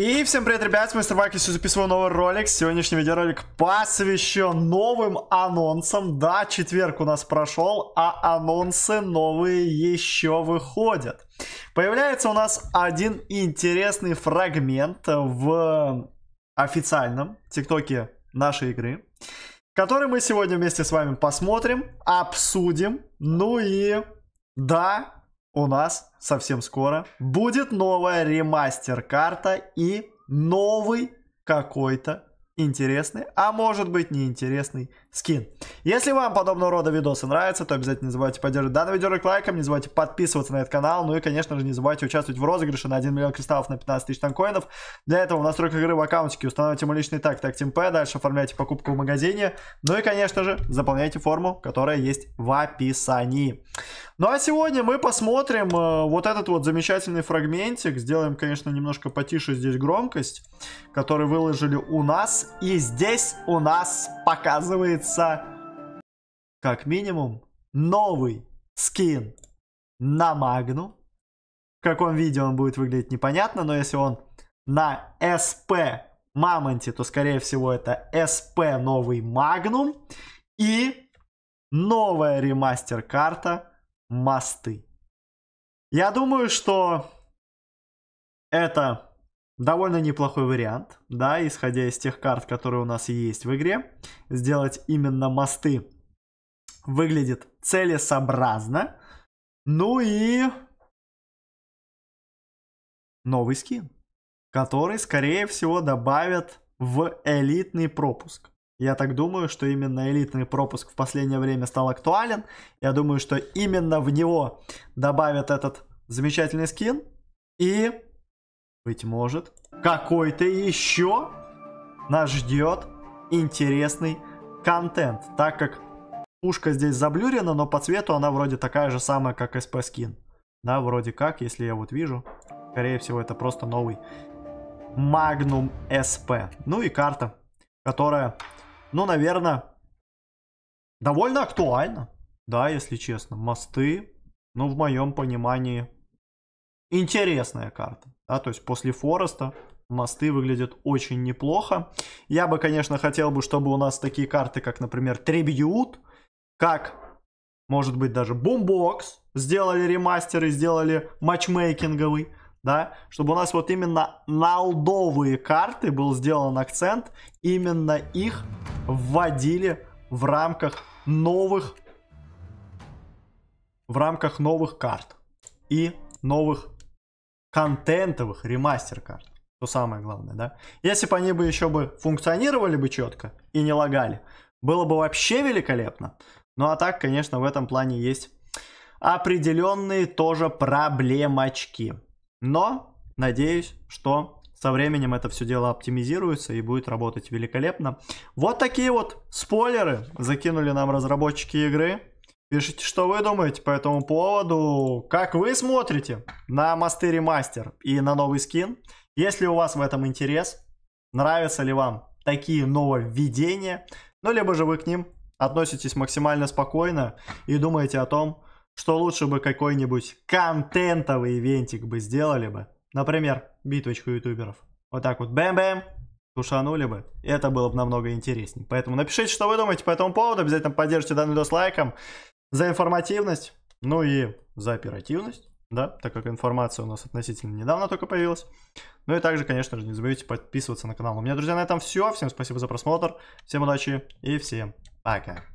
И всем привет, ребят, с мистер Вакис, записываю новый ролик. Сегодняшний видеоролик посвящен новым анонсам. Да, четверг у нас прошел, а анонсы новые еще выходят. Появляется у нас один интересный фрагмент в официальном тиктоке нашей игры, который мы сегодня вместе с вами посмотрим, обсудим, ну и да, у нас совсем скоро будет новая ремастер-карта и новый какой-то интересный, а может быть неинтересный скин. Если вам подобного рода видосы нравятся, то обязательно не забывайте поддерживать данный видеоролик лайком, не забывайте подписываться на этот канал, ну и, конечно же, не забывайте участвовать в розыгрыше на 1 миллион кристаллов на 15 тысяч танкоинов. Для этого в настройках игры в аккаунтике устанавливайте мой личный так, так P, дальше оформляйте покупку в магазине, ну и, конечно же, заполняйте форму, которая есть в описании. Ну а сегодня мы посмотрим э, вот этот вот замечательный фрагментик. Сделаем, конечно, немножко потише здесь громкость, который выложили у нас. И здесь у нас показывается, как минимум, новый скин на Магну. В каком виде он будет выглядеть, непонятно, но если он на СП Мамонте, то, скорее всего, это СП новый Магнум и новая ремастер-карта мосты. Я думаю, что это довольно неплохой вариант, да, исходя из тех карт, которые у нас есть в игре. Сделать именно мосты выглядит целесообразно. Ну и новый скин, который, скорее всего, добавят в элитный пропуск. Я так думаю, что именно элитный пропуск в последнее время стал актуален. Я думаю, что именно в него добавят этот замечательный скин. И, быть может, какой-то еще нас ждет интересный контент. Так как пушка здесь заблюрена, но по цвету она вроде такая же самая, как SP скин. Да, вроде как, если я вот вижу. Скорее всего, это просто новый Magnum SP. Ну и карта, которая ну, наверное, довольно актуально. Да, если честно. Мосты, ну, в моем понимании, интересная карта. Да, то есть после Фореста мосты выглядят очень неплохо. Я бы, конечно, хотел бы, чтобы у нас такие карты, как, например, Трибьют, как, может быть, даже Бумбокс, сделали ремастер и сделали матчмейкинговый, да, чтобы у нас вот именно на алдовые карты был сделан акцент, именно их вводили в рамках новых в рамках новых карт и новых контентовых ремастер карт. То самое главное, да? Если бы они бы еще бы функционировали бы четко и не лагали, было бы вообще великолепно. Ну а так, конечно, в этом плане есть определенные тоже проблемочки. Но надеюсь, что со временем это все дело оптимизируется и будет работать великолепно. Вот такие вот спойлеры закинули нам разработчики игры. Пишите, что вы думаете по этому поводу, как вы смотрите на мосты ремастер и на новый скин. Если у вас в этом интерес, нравятся ли вам такие нововведения, ну либо же вы к ним относитесь максимально спокойно и думаете о том, что лучше бы какой-нибудь контентовый ивентик бы сделали бы, Например, битвочку ютуберов. Вот так вот, бэм-бэм, тушанули бы. Это было бы намного интереснее. Поэтому напишите, что вы думаете по этому поводу. Обязательно поддержите данный видос лайком за информативность, ну и за оперативность. Да, так как информация у нас относительно недавно только появилась. Ну и также, конечно же, не забудьте подписываться на канал. У меня, друзья, на этом все. Всем спасибо за просмотр. Всем удачи и всем пока.